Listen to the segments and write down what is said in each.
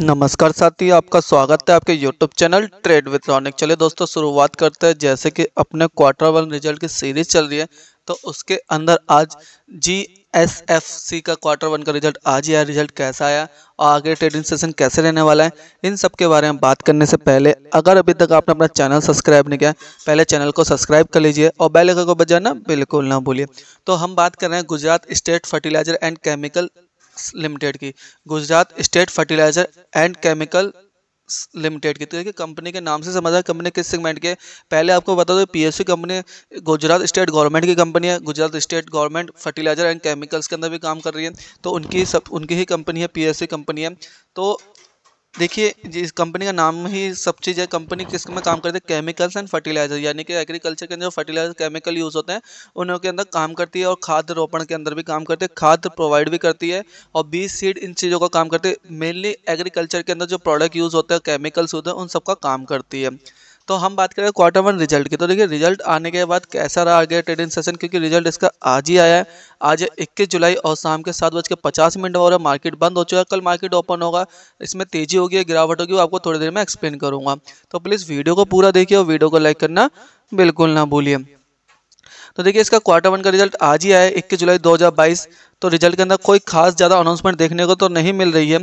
नमस्कार साथी आपका स्वागत है आपके YouTube channel trade with Ronik चलिए दोस्तों शुरुआत करते हैं जैसे कि अपने क्वार्टर वन रिजल्ट की सीरीज चल रही है तो उसके अंदर आज जी एस एफ सी का क्वार्टर वन का रिजल्ट आज ही आया रिजल्ट कैसा आया और आगे ट्रेडिंग सेशन कैसे रहने वाला है इन सब के बारे में बात करने से पहले अगर अभी तक आपने अपना चैनल सब्सक्राइब नहीं किया पहले चैनल को सब्सक्राइब कर लीजिए और बेल आइकन को बजाना बिल्कुल ना भूलिए तो हम बात कर रहे हैं Gujarat state fertilizer and chemical limited की Gujarat state fertilizer and chemical limited की तो देखिए कंपनी के नाम से समझ रहा कंपनी किस सेगमेंट के पहले आपको बता दो PSU company Gujarat state government की कंपनी है Gujarat state government fertilizer and chemicals के अंदर भी काम कर रही है तो उनकी सब उनकी ही कंपनी है पीएसयू कंपनी है तो देखिए जिस कंपनी का नाम ही सब चीज़ है कंपनी किस में काम करती है केमिकल्स एंड फर्टिलाइजर यानी कि एग्रीकल्चर के अंदर जो फर्टिलाइजर केमिकल यूज़ होते हैं उनके अंदर काम करती है और खाद रोपण के अंदर भी काम करती है खाद प्रोवाइड भी करती है और बीज सीड इन चीज़ों का काम करती है मेनली एग्रीकल्चर के अंदर जो प्रोडक्ट यूज़ होते हैं केमिकल्स होते हैं उन सबका काम करती है तो हम बात करें क्वार्टर वन रिजल्ट की तो देखिए रिजल्ट आने के बाद कैसा रहा गया ट्रेडिंग सेशन क्योंकि रिजल्ट इसका आज ही आया है आज 21 जुलाई और शाम के सात बज के पचास मिनट हो रहा है मार्केट बंद हो चुका है कल मार्केट ओपन होगा इसमें तेजी होगी गिरावट होगी वो आपको थोड़ी देर में एक्सप्लेन करूँगा तो प्लीज़ वीडियो को पूरा देखिए और वीडियो को लाइक करना बिल्कुल ना भूलिए तो देखिए इसका क्वार्टर वन का रिजल्ट आज ही आया इक्कीस जुलाई 2022 तो रिजल्ट के अंदर कोई खास ज़्यादा अनाउंसमेंट देखने को तो नहीं मिल रही है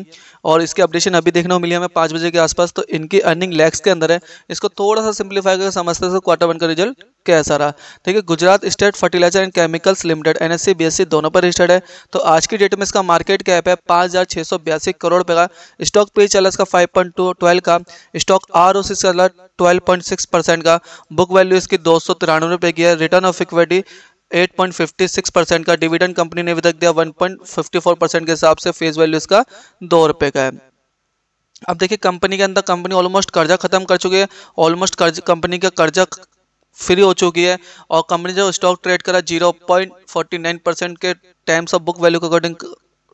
और इसकी अपडेशन अभी देखने को मिली हमें पाँच बजे के आसपास तो इनकी अर्निंग लैक्स के अंदर है इसको थोड़ा सा सिंप्लीफाई करके समझते हैं क्वार्टर तो वन का रिजल्ट कैसा रहा ठीक है Gujarat state fertilizer and chemicals limited N S दोनों पर रजिस्टर्ड है तो आज की डेट में इसका मार्केट कैप है पाँच हज़ार छः सौ बयासी करोड़ रुपये का स्टॉक पे चला इसका फाइव पॉइंट टू ट्वेल्व का स्टॉक आर ओ सी चला ट्वेल्व पॉइंट सिक्स परसेंट का बुक वैल्यू इसकी दो सौ तिरानवे रुपये की है रिटर्न ऑफ इक्विटी 8.56 परसेंट का डिविडेंड कंपनी ने अभी तक दिया 1.54 परसेंट के हिसाब से फेस वैल्यू इसका दो रुपये का है अब देखिए कंपनी के अंदर कंपनी ऑलमोस्ट कर्जा खत्म कर चुकी है ऑलमोस्ट कर्ज कंपनी का कर्जा फ्री हो चुकी है और कंपनी जो स्टॉक ट्रेड करा zero point forty nine percent के टाइम्स ऑफ बुक वैल्यू के अकॉर्डिंग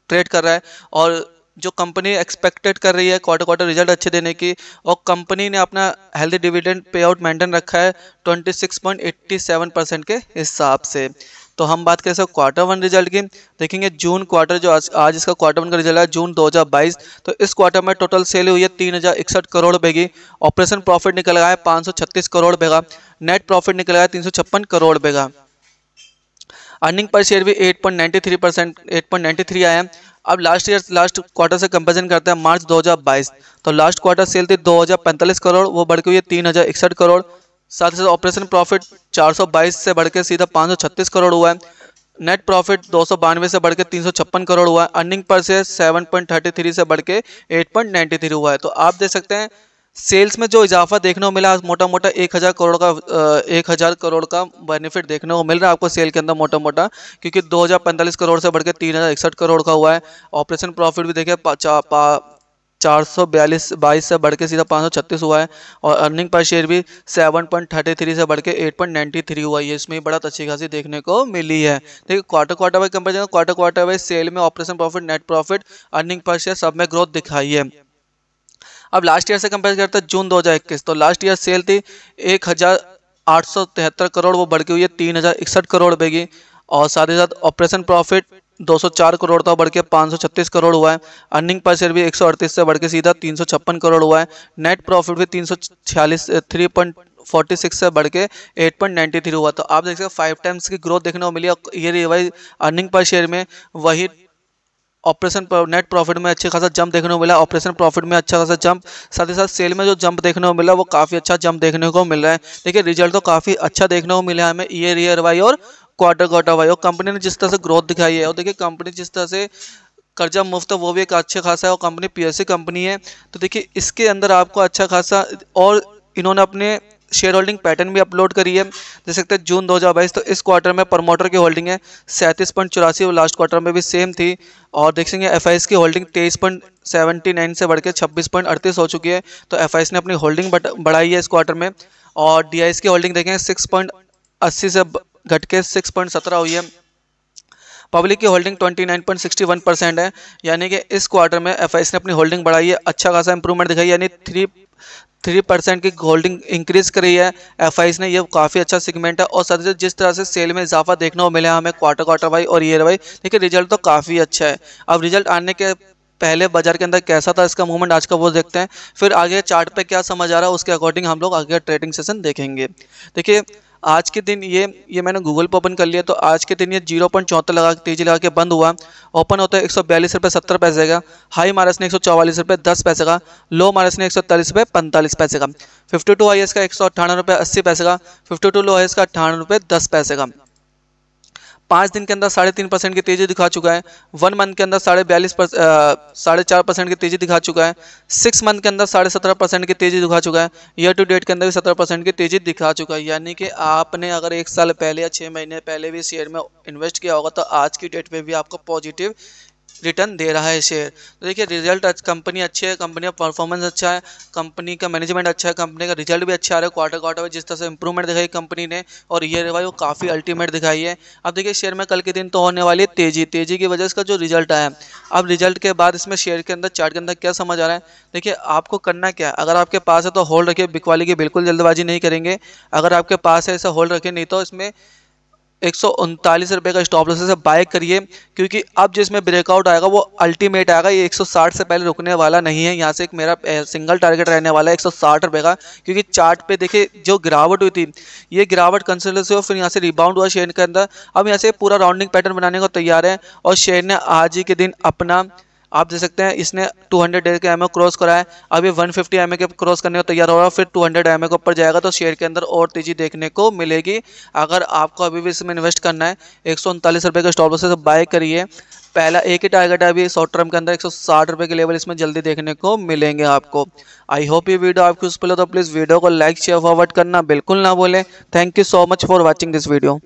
ट्रेड कर रहा है और जो कंपनी एक्सपेक्टेड कर रही है क्वार्टर क्वार्टर रिजल्ट अच्छे देने की और कंपनी ने अपना healthy dividend payout maintain रखा है 26.87 परसेंट के हिसाब से तो हम बात करें सर क्वार्टर वन रिजल्ट की देखेंगे जून क्वार्टर जो आज आज इसका क्वार्टर वन का रिजल्ट है जून 2022 तो इस क्वार्टर में टोटल सेल हुई है तीन हज़ार इकसठ करोड़ बेगी ऑपरेशन प्रॉफिट निकल गया है पाँच करोड़ बेगा नेट प्रॉफिट निकल गया है तीन करोड़ बेगा अर्निंग पर शेयर भी 8.93 परसेंट एट आया अब लास्ट ईयर लास्ट क्वार्टर से कंपेरिजन करते हैं मार्च 2022 तो लास्ट क्वार्टर सेल थी 2045 करोड़ वो बढ़ के हुई है तीन करोड़ साथ ही साथ ऑपरेशन प्रॉफिट 422 से बढ़ के सीधा 536 करोड़ हुआ है नेट प्रॉफिट दो से बढ़ के तीन करोड़ हुआ है अर्निंग पर से 7.33 से बढ़ के 8.93 हुआ है तो आप देख सकते हैं सेल्स में जो इजाफा देखने को मिला मोटा मोटा एक हज़ार करोड़ का एक हज़ार करोड़ का बेनिफिट देखने को मिल रहा है आपको सेल के अंदर मोटा मोटा क्योंकि दो हज़ार पैंतालीस करोड़ से बढ़ के तीन हज़ार इकसठ करोड़ का हुआ है ऑपरेशन प्रॉफिट भी देखिए चार सौ बयालीस बाईस से बढ़ के सीधा पाँच सौ छत्तीस हुआ है और अर्निंग पर शेयर भी सेवन पॉइंट थर्टी थ्री से बढ़ के एट पॉइंट नाइन्टी थ्री हुआ है इसमें बड़ा अच्छी खासी देखने को मिली है देखिए quarter quarter wise compare quarter quarter wise sale में operation profit net profit earning per share सब में ग्रोथ दिखाई है अब लास्ट ईयर से कंपेयर करते हैं जून 2021 तो लास्ट ईयर सेल थी एक करोड़ वो बढ़ के हुई है तीन करोड़ रुपये की और साथ ही साथ ऑपरेशन प्रॉफिट 204 करोड़ था बढ़ के पाँच करोड़ हुआ है अर्निंग पर शेयर भी 138 से बढ़ के सीधा तीन करोड़ हुआ है नेट प्रॉफिट भी तीन सौ छियालीस थ्री पॉइंट फोर्टी सिक्स से बढ़ के एट पॉइंट नाइन्टी थ्री हुआ तो आप देख सकते हो फाइव टाइम्स की ग्रोथ देखने को मिली और year wise earning per share में वही ऑपरेशन नेट प्रॉफिट में अच्छे खासा जंप देखने को मिला ऑपरेशन प्रॉफिट में अच्छा खासा जंप साथ ही साथ सेल में जो जंप देखने को मिला वो काफ़ी अच्छा जंप देखने को मिल रहा है देखिए रिजल्ट तो काफ़ी अच्छा देखने को मिला है हमें ईयर ईयर वाई और क्वार्टर क्वार्टर वाई और कंपनी ने जिस तरह से ग्रोथ दिखाई है और देखिए कंपनी जिस तरह से कर्जा मुफ्त वो भी एक अच्छे खासा है और कंपनी पी कंपनी है तो देखिए इसके अंदर आपको अच्छा खासा और इन्होंने अपने शेयर होल्डिंग पैटर्न भी अपलोड करी है देख सकते हैं जून 2022 तो इस क्वार्टर में प्रमोटर की होल्डिंग है सैंतीस पॉइंट चौरासी और लास्ट क्वार्टर में भी सेम थी और देख सकेंगे एफ की होल्डिंग तेईस पॉइंट सेवेंटी नाइन से बढ़ के छब्बीस पॉइंट अड़तीस हो चुकी है तो एफ ने अपनी होल्डिंग बढ़ाई है इस क्वार्टर में और डी की होल्डिंग देखें सिक्स पॉइंट अस्सी से घट के सिक्स पॉइंट सत्रह हुई है पब्लिक की होल्डिंग 29.61 परसेंट है यानी कि इस क्वार्टर में एफ ने अपनी होल्डिंग बढ़ाई है अच्छा खासा इंप्रूवमेंट दिखाई यानी थ्री थ्री परसेंट की होल्डिंग इंक्रीज करी है एफ ने ये काफ़ी अच्छा सेगमेंट है और सर जिस तरह से सेल में इजाफा देखने को मिला हमें क्वार्टर क्वार्टर वाई और ईयर वाई लेकिन रिजल्ट तो काफ़ी अच्छा है अब रिजल्ट आने के पहले बाजार के अंदर कैसा था इसका मूवमेंट आज का वो देखते हैं फिर आगे चार्ट पे क्या समझ आ रहा है उसके अकॉर्डिंग हम लोग आगे ट्रेडिंग सेशन देखेंगे देखिए आज के दिन ये ये मैंने गूगल पर ओपन कर लिया तो आज के दिन ये जीरो पॉइंट चौहत्तर लगा तेजी लगा के बंद हुआ ओपन होता है एक सौ बयालीस रुपये सत्तर पैसे का हाई मारस ने एक सौ चौवालीस रुपये दस पैसे का लो मारस ने एक सौ तालीस रुपये पैंतालीस पैसे का फिफ्टी टू एस का एक सौ अट्ठानवे रुपये अस्सी पैसे का फिफ्टी टू लो एस का अट्ठानवे रुपये दस पैसे का पाँच दिन के अंदर साढ़े तीन परसेंट की तेजी दिखा चुका है वन मंथ के अंदर साढ़े बयालीस साढ़े चार परसेंट की तेजी दिखा चुका है सिक्स मंथ के अंदर साढ़े सत्रह परसेंट की तेजी दिखा चुका है ईयर टू डेट के अंदर भी सत्रह परसेंट की तेजी दिखा चुका है यानी कि आपने अगर एक साल पहले या छः महीने पहले भी शेयर में इन्वेस्ट किया होगा तो आज की डेट में भी आपको पॉजिटिव रिटर्न दे रहा है शेयर तो देखिए रिजल्ट कंपनी अच्छी है कंपनी का परफॉर्मेंस अच्छा है कंपनी का मैनेजमेंट अच्छा है कंपनी का रिजल्ट भी अच्छा आ रहा है क्वार्टर क्वार्टर में जिस तरह से इंप्रूवमेंट दिखाई कंपनी ने और ईयर वाइज वो काफ़ी अल्टीमेट दिखाई है अब देखिए शेयर में कल के दिन तो होने वाली है तेजी तेजी की वजह से जो रिजल्ट आया अब रिजल्ट के बाद इसमें शेयर के अंदर चार्ट के अंदर क्या समझ आ रहा है देखिए आपको करना क्या अगर आपके पास है तो होल्ड रखिए बिकवाली की बिल्कुल जल्दबाजी नहीं करेंगे अगर आपके पास है ऐसे होल्ड रखिए नहीं तो इसमें एक सौ रुपये का स्टॉप लॉस से बाय करिए क्योंकि अब जिसमें ब्रेकआउट आएगा वो अल्टीमेट आएगा ये 160 से पहले रुकने वाला नहीं है यहाँ से एक मेरा सिंगल टारगेट रहने वाला है एक रुपये का क्योंकि चार्ट पे देखिए जो गिरावट हुई थी ये गिरावट कंसिडर से फिर यहाँ से रिबाउंड हुआ शेयर के अंदर अब यहाँ से पूरा राउंडिंग पैटर्न बनाने को तैयार है और शेयर ने आज ही के दिन अपना आप देख सकते हैं इसने 200 हंड्रेड के एम क्रॉस करा है अब ये 150 फिफ्टी के क्रॉस करने को तैयार हो रहा है फिर 200 हंड्रेड के ऊपर जाएगा तो शेयर के अंदर और तेजी देखने को मिलेगी अगर आपको अभी भी इसमें इन्वेस्ट करना है एक सौ के स्टॉप से बाय करिए पहला एक ही टारगेट है अभी शॉर्ट टर्म के अंदर एक सौ के लेवल इसमें जल्दी देखने को मिलेंगे आपको आई होप ये वीडियो आपकी उस पर तो प्लीज़ वीडियो को लाइक शेयर फॉरवर्ड करना बिल्कुल ना बोले thank you so much for watching this video